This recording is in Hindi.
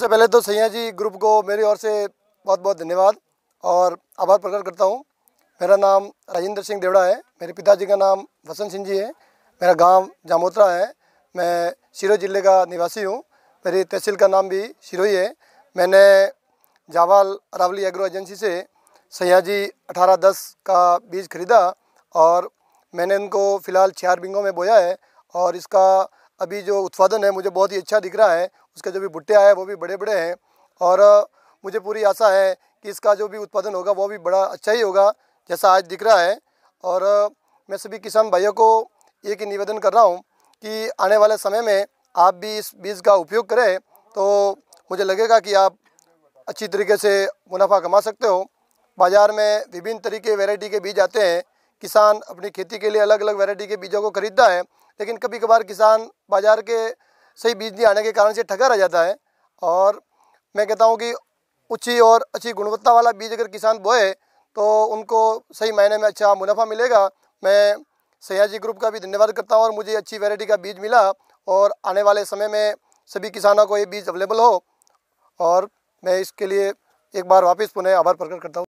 सबसे पहले तो सैया जी ग्रुप को मेरी ओर से बहुत बहुत धन्यवाद और आभार प्रकट करता हूँ मेरा नाम राजेंद्र सिंह देवड़ा है मेरे पिताजी का नाम वसंत सिंह जी है मेरा गांव जामोत्रा है मैं सिरोही ज़िले का निवासी हूँ मेरी तहसील का नाम भी सिरोही है मैंने जावाल अरावली एग्रो एजेंसी से सयाजी अठारह दस का बीज खरीदा और मैंने उनको फ़िलहाल चार बिंगों में बोया है और इसका अभी जो उत्पादन है मुझे बहुत ही अच्छा दिख रहा है उसके जो भी भुट्टे आए वो भी बड़े बड़े हैं और मुझे पूरी आशा है कि इसका जो भी उत्पादन होगा वो भी बड़ा अच्छा ही होगा जैसा आज दिख रहा है और मैं सभी किसान भाइयों को एक ही निवेदन कर रहा हूँ कि आने वाले समय में आप भी इस बीज का उपयोग करें तो मुझे लगेगा कि आप अच्छी तरीके से मुनाफा कमा सकते हो बाज़ार में विभिन्न तरीके वैरायटी के बीज आते हैं किसान अपनी खेती के लिए अलग अलग वैरायटी के बीजों को खरीदता है लेकिन कभी कभार किसान बाज़ार के सही बीज नहीं आने के कारण से ठगा रह जाता है और मैं कहता हूँ कि ऊँची और अच्छी गुणवत्ता वाला बीज अगर किसान बोए तो उनको सही मायने में अच्छा मुनाफा मिलेगा मैं सयाजी ग्रुप का भी धन्यवाद करता हूँ और मुझे अच्छी वैरायटी का बीज मिला और आने वाले समय में सभी किसानों को ये बीज अवेलेबल हो और मैं इसके लिए एक बार वापस पुनः आभार प्रकट करता हूँ